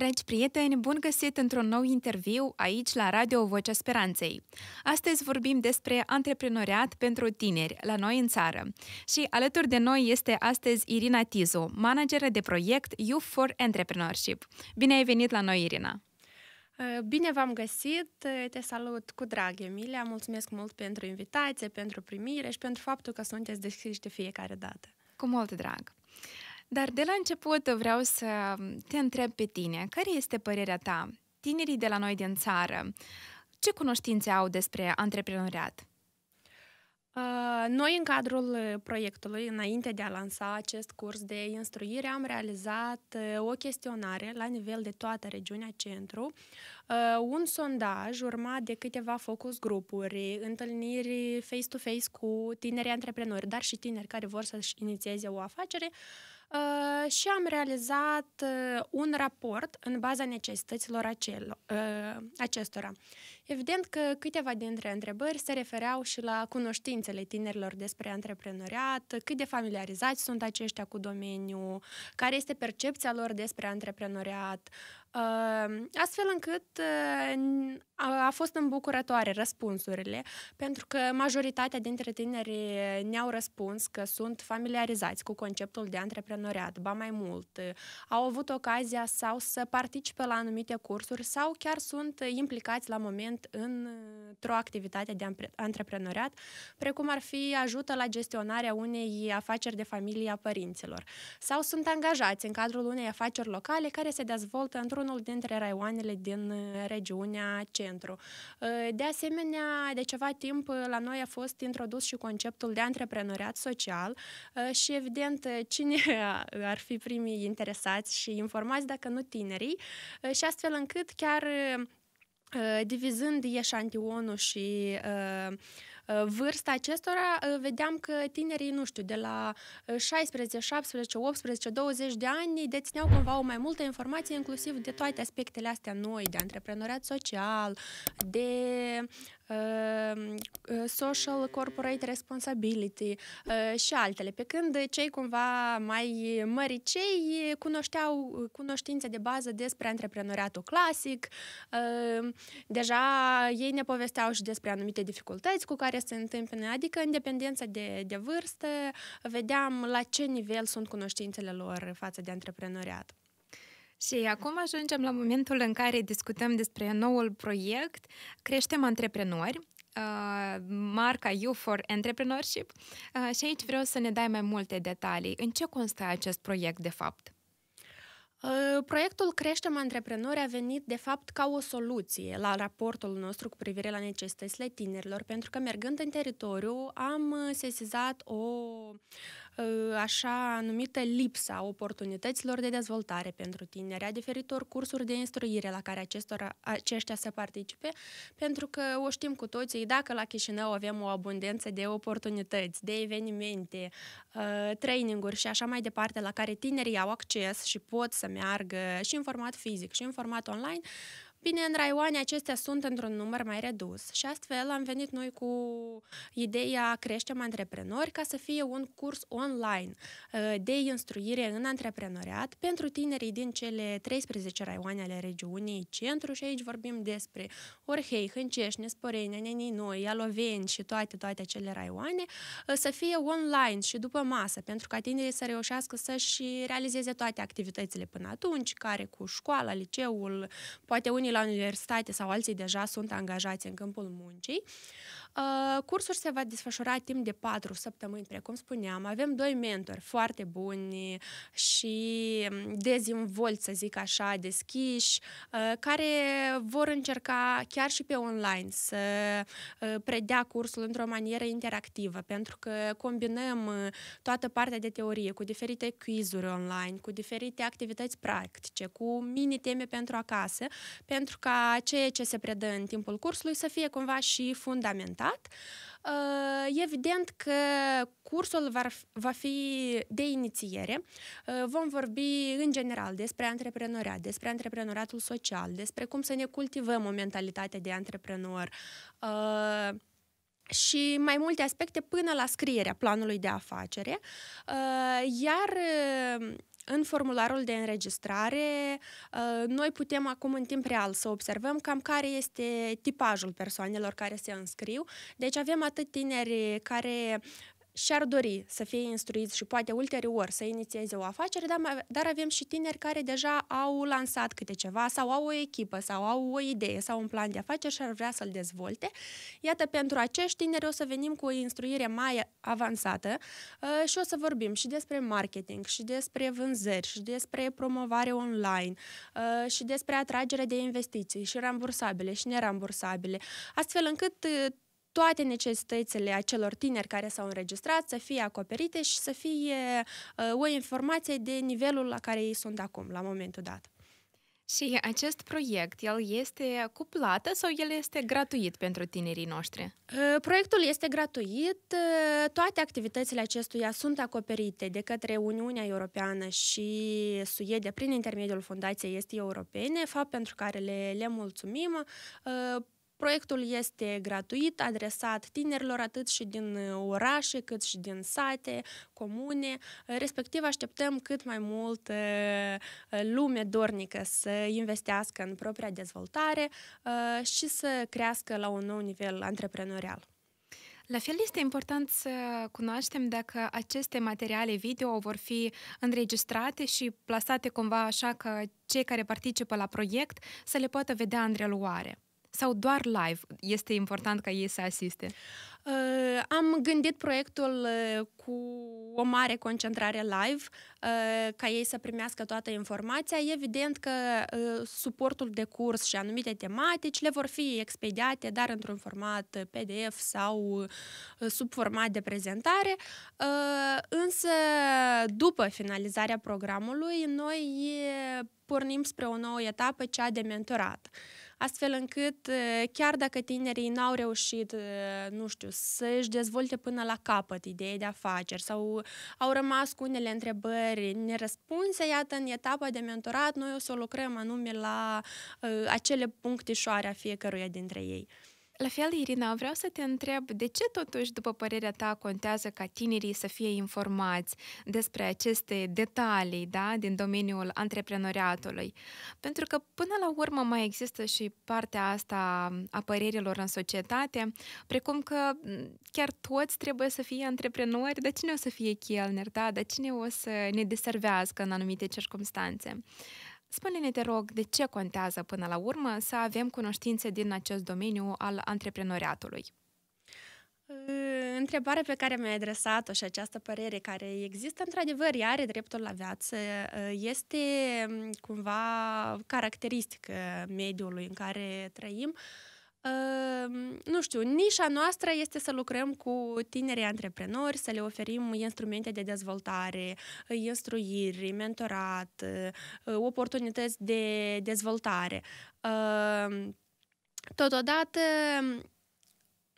Dragi prieteni, bun găsit într-un nou interviu aici la Radio Vocea Speranței. Astăzi vorbim despre antreprenoriat pentru tineri la noi în țară. Și alături de noi este astăzi Irina Tizu, manageră de proiect Youth for Entrepreneurship. Bine ai venit la noi, Irina! Uh, bine v-am găsit, uh, te salut cu drag, Emilia, mulțumesc mult pentru invitație, pentru primire și pentru faptul că sunteți deschiși de fiecare dată. Cu mult drag! Dar de la început vreau să te întreb pe tine, care este părerea ta? Tinerii de la noi din țară, ce cunoștințe au despre antreprenoriat? Uh, noi, în cadrul proiectului, înainte de a lansa acest curs de instruire, am realizat uh, o chestionare la nivel de toată regiunea centru, uh, un sondaj urmat de câteva focus grupuri, întâlniri face-to-face cu tineri antreprenori, dar și tineri care vor să-și inițieze o afacere, Ă, și am realizat ă, un raport în baza necesităților acel, ă, acestora. Evident că câteva dintre întrebări se refereau și la cunoștințele tinerilor despre antreprenoriat, cât de familiarizați sunt aceștia cu domeniul, care este percepția lor despre antreprenoriat, Astfel încât a fost îmbucurătoare răspunsurile, pentru că majoritatea dintre tineri ne-au răspuns că sunt familiarizați cu conceptul de antreprenoriat, ba mai mult, au avut ocazia sau să participe la anumite cursuri sau chiar sunt implicați la moment într-o activitate de antreprenoriat, precum ar fi ajută la gestionarea unei afaceri de familie a părinților, sau sunt angajați în cadrul unei afaceri locale care se dezvoltă într-o unul dintre raioanele din uh, regiunea centru. Uh, de asemenea, de ceva timp uh, la noi a fost introdus și conceptul de antreprenoriat social și evident cine ar fi primii interesați și informați dacă nu tinerii și astfel încât chiar divizând eșantionul și uh, Uh, vârsta acestora uh, vedeam că tinerii, nu știu, de la 16, 17, 18, 20 de ani dețineau cumva o mai multă informație inclusiv de toate aspectele astea noi, de antreprenoriat social, de Ehm, social corporate responsibility și altele, pe când cei cumva mai mari, cei cunoșteau cunoștințe de bază despre antreprenoriatul clasic, deja ei ne povesteau și despre anumite dificultăți cu care se întâmpină, adică în dependență de, de vârstă, vedeam la ce nivel sunt cunoștințele lor față de antreprenoriat. Și acum ajungem la momentul în care discutăm despre noul proiect Creștem Antreprenori, uh, marca You for Entrepreneurship uh, și aici vreau să ne dai mai multe detalii. În ce constă acest proiect de fapt? Uh, proiectul Creștem Antreprenori a venit, de fapt, ca o soluție la raportul nostru cu privire la necesitățile tinerilor, pentru că, mergând în teritoriu, am sesizat o Ă, așa numită lipsa oportunităților de dezvoltare pentru tineri, a diferitor cursuri de instruire la care acestora, aceștia să participe, pentru că o știm cu toții, dacă la Chișinău avem o abundență de oportunități, de evenimente, ă, traininguri și așa mai departe, la care tinerii au acces și pot să meargă și în format fizic și în format online, Bine, în raioane acestea sunt într-un număr mai redus și astfel am venit noi cu ideea Creștem Antreprenori ca să fie un curs online uh, de instruire în antreprenoriat pentru tinerii din cele 13 raioane ale regiunii centru și aici vorbim despre Orhei, Hâncești, Nesporenia, Noi, Ialoveni și toate, toate acele raioane uh, să fie online și după masă pentru ca tinerii să reușească să-și realizeze toate activitățile până atunci, care cu școala, liceul, poate unii unii la universitate sau alții deja sunt angajați în câmpul muncii. Uh, cursul se va desfășura timp de patru săptămâni, precum spuneam. Avem doi mentori foarte buni și mm, dezinvolți, să zic așa, deschiși, uh, care vor încerca chiar și pe online să uh, predea cursul într-o manieră interactivă, pentru că combinăm toată partea de teorie cu diferite quizuri online, cu diferite activități practice, cu mini teme pentru acasă, pentru pentru ca ceea ce se predă în timpul cursului să fie cumva și fundamentat. Uh, evident că cursul va fi de inițiere. Uh, vom vorbi în general despre antreprenoriat, despre antreprenoriatul social, despre cum să ne cultivăm o mentalitate de antreprenor, uh, și mai multe aspecte până la scrierea planului de afacere. Iar în formularul de înregistrare, uh, noi putem acum în timp real să observăm cam care este tipajul persoanelor care se înscriu. Deci avem atât tineri care și-ar dori să fie instruiți și poate ulterior să inițieze o afacere, dar, dar avem și tineri care deja au lansat câte ceva sau au o echipă sau au o idee sau un plan de afaceri și ar vrea să-l dezvolte. Iată, pentru acești tineri o să venim cu o instruire mai avansată ă, și o să vorbim și despre marketing, și despre vânzări, și despre promovare online, ă, și despre atragere de investiții, și rambursabile, și nerambursabile, astfel încât ă, toate necesitățile acelor tineri care s-au înregistrat să fie acoperite și să fie uh, o informație de nivelul la care ei sunt acum, la momentul dat. Și acest proiect, el este cu plată sau el este gratuit pentru tinerii noștri? Uh, proiectul este gratuit. Uh, toate activitățile acestuia sunt acoperite de către Uniunea Europeană și Suedia prin intermediul Fundației Este Europene, fapt pentru care le, le mulțumim. Proiectul este gratuit, adresat tinerilor atât și din uh, orașe, cât și din sate, comune. Uh, respectiv, așteptăm cât mai mult uh, lume dornică să investească în propria dezvoltare și să crească la un nou nivel antreprenorial. La fel este important să cunoaștem dacă aceste materiale video vor fi înregistrate și plasate cumva așa că cei care participă la proiect să le poată vedea în reluare. Sau doar live? Este important ca ei să asiste? Uh, am gândit proiectul uh, cu o mare concentrare live, uh, ca ei să primească toată informația. Evident că uh, suportul de curs și anumite tematici le vor fi expediate, dar într-un format PDF sau uh, sub format de prezentare. Uh, însă, după finalizarea programului, noi pornim spre o nouă etapă, cea de mentorat. Uh, astfel încât uh, chiar dacă tinerii n-au reușit, uh, nu știu, să-și dezvolte până la capăt idei de afaceri sau au rămas cu unele întrebări nerăspunse, iată, în etapa de mentorat noi o să lucrăm anume la uh, acele punctișoare a fiecăruia dintre ei. La fel, Irina, vreau să te întreb de ce totuși, după părerea ta, contează ca tinerii să fie informați despre aceste detalii da, din domeniul antreprenoriatului? Pentru că, până la urmă, mai există și partea asta a părerilor în societate, precum că chiar toți trebuie să fie antreprenori, dar cine o să fie chelner, da? dar cine o să ne deservească în anumite circunstanțe? Spune-ne, te rog, de ce contează până la urmă să avem cunoștințe din acest domeniu al antreprenoriatului? Întrebarea pe care mi-ai adresat-o și această părere care există, într-adevăr, ea are dreptul la viață, este cumva caracteristică uh, mediului în care trăim. Uh, nu știu, nișa noastră este să lucrăm cu tinerii antreprenori, să le oferim instrumente de dezvoltare, instruiri, mentorat, uh, oportunități de dezvoltare. Totodată,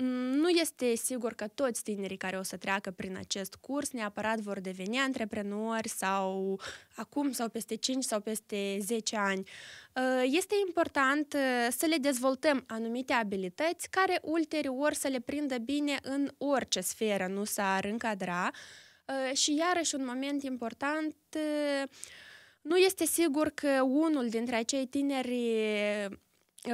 Mm, nu este sigur că toți tinerii care o să treacă prin acest curs neapărat vor deveni antreprenori sau acum sau peste 5 sau peste 10 ani. Uh, este important uh, să le dezvoltăm anumite abilități care ulterior să le prindă bine în orice sferă, nu s-ar încadra. Uh, și iarăși un moment important nu este sigur că unul dintre acei tineri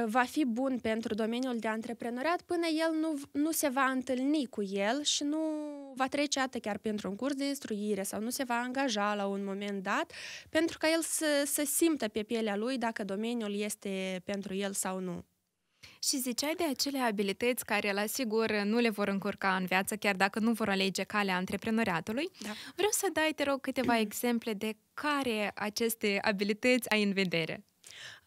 va fi bun pentru domeniul de antreprenoriat până el nu, nu se va întâlni cu el și nu va trece atât chiar pentru un curs de instruire sau nu se va angaja la un moment dat, pentru ca el să, să simtă pe pielea lui dacă domeniul este pentru el sau nu. Și ziceai de acele abilități care, la sigur, nu le vor încurca în viață, chiar dacă nu vor alege calea antreprenoriatului. Da. Vreau să dai, te rog, câteva exemple de care aceste abilități ai în vedere.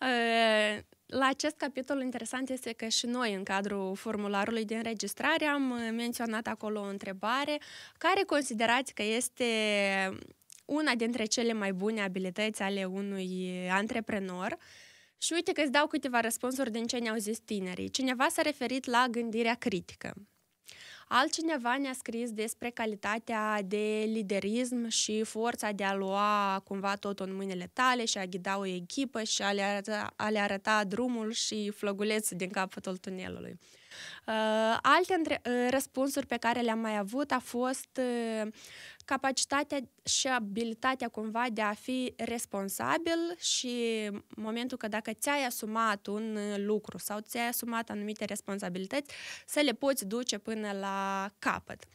Uh la acest capitol interesant este că și noi, în cadrul formularului de înregistrare, am uh, menționat acolo o întrebare care considerați că este una dintre cele mai bune abilități ale unui antreprenor. Și uite că îți dau câteva răspunsuri din ce ne-au zis tinerii. Cineva s-a referit la gândirea critică. Altcineva ne-a scris despre calitatea de liderism și forța de a lua cumva totul în mâinile tale și a ghida o echipă și a le arăta, a le arăta drumul și flăguleț din capătul tunelului. Ă, alte între- ă, răspunsuri pe care le-am mai avut a fost ă, capacitatea și abilitatea cumva de a fi responsabil și momentul că dacă ți-ai asumat un lucru sau ți-ai asumat anumite responsabilități, să le poți duce până la capăt. Uh,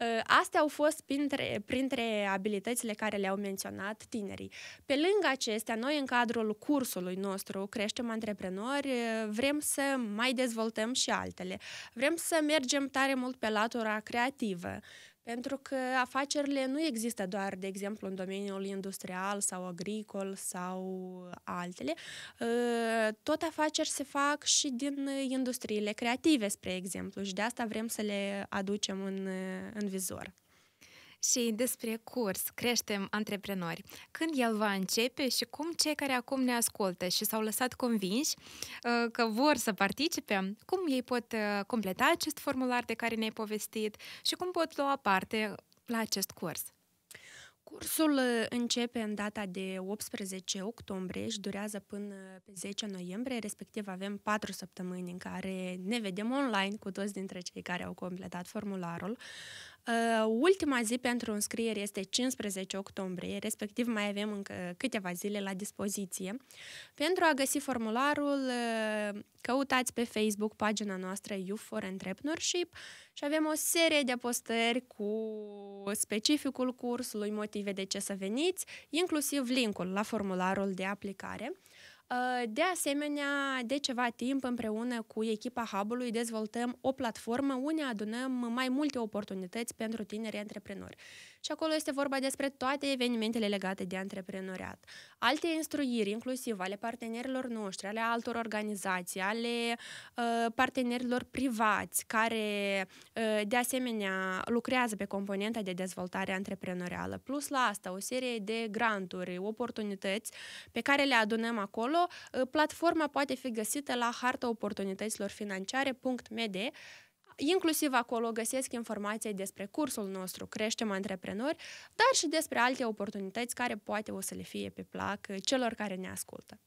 Ă, astea au fost printre, printre abilitățile care le-au menționat tinerii. Pe lângă acestea, noi în cadrul cursului nostru Creștem Antreprenori ă, vrem să mai dezvoltăm și altele. Vrem să mergem tare mult pe latura creativă, pentru că afacerile nu există doar, de exemplu, în domeniul industrial sau agricol sau altele. Ă, tot afaceri se fac și din industriile creative, spre exemplu, și de asta vrem să le aducem în, în vizor și despre curs Creștem Antreprenori. Când el va începe și cum cei care acum ne ascultă și s-au lăsat convinși uh, că vor să participe, cum ei pot uh, completa acest formular de care ne-ai povestit și cum pot lua parte la acest curs? Cursul uh, începe în data de 18 octombrie și durează până pe 10 noiembrie, respectiv avem 4 săptămâni în care ne vedem online cu toți dintre cei care au completat formularul. Uh, ultima zi pentru înscriere este 15 octombrie, respectiv mai avem încă câteva zile la dispoziție. Pentru a găsi formularul, uh, căutați pe Facebook pagina noastră Youth for Entrepreneurship și avem o serie de postări cu specificul cursului, motive de ce să veniți, inclusiv linkul la formularul de aplicare. Ă, de asemenea, de ceva timp, împreună cu echipa Hub-ului, dezvoltăm o platformă unde adunăm mai multe oportunități pentru tineri antreprenori. Și acolo este vorba despre toate evenimentele legate de antreprenoriat. Alte instruiri, inclusiv ale partenerilor noștri, ale altor organizații, ale uh, partenerilor privați, care uh, de asemenea lucrează pe componenta de dezvoltare antreprenorială. Plus la asta, o serie de granturi, oportunități pe care le adunăm acolo acolo. Uh, platforma poate fi găsită la oportunităților financiare.md Inclusiv acolo găsesc informații despre cursul nostru Creștem Antreprenori, dar și despre alte oportunități care poate o să le fie pe plac uh, celor care ne ascultă.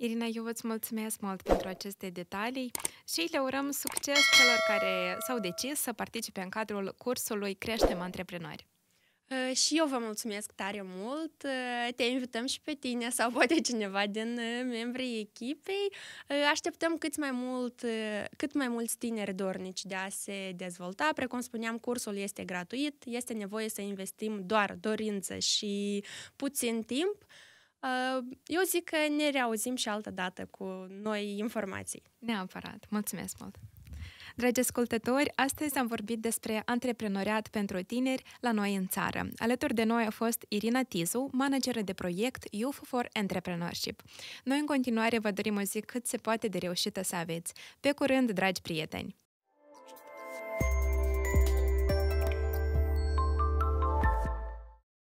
Irina, eu vă mulțumesc mult pentru aceste detalii și le urăm succes celor care s-au decis să participe în cadrul cursului Creștem Antreprenori. Ă, și eu vă mulțumesc tare mult. Ă, te invităm și pe tine sau poate cineva din ă, membrii echipei. Așteptăm cât mai, mult, cât mai mulți tineri dornici de a se dezvolta. Precum spuneam, cursul este gratuit, este nevoie să investim doar dorință și puțin timp. Eu zic că ne reauzim și altă dată cu noi informații. Neapărat. Mulțumesc mult! Dragi ascultători, astăzi am vorbit despre antreprenoriat pentru tineri la noi în țară. Alături de noi a fost Irina Tizu, manageră de proiect Youth for Entrepreneurship. Noi în continuare vă dorim o zi cât se poate de reușită să aveți. Pe curând, dragi prieteni!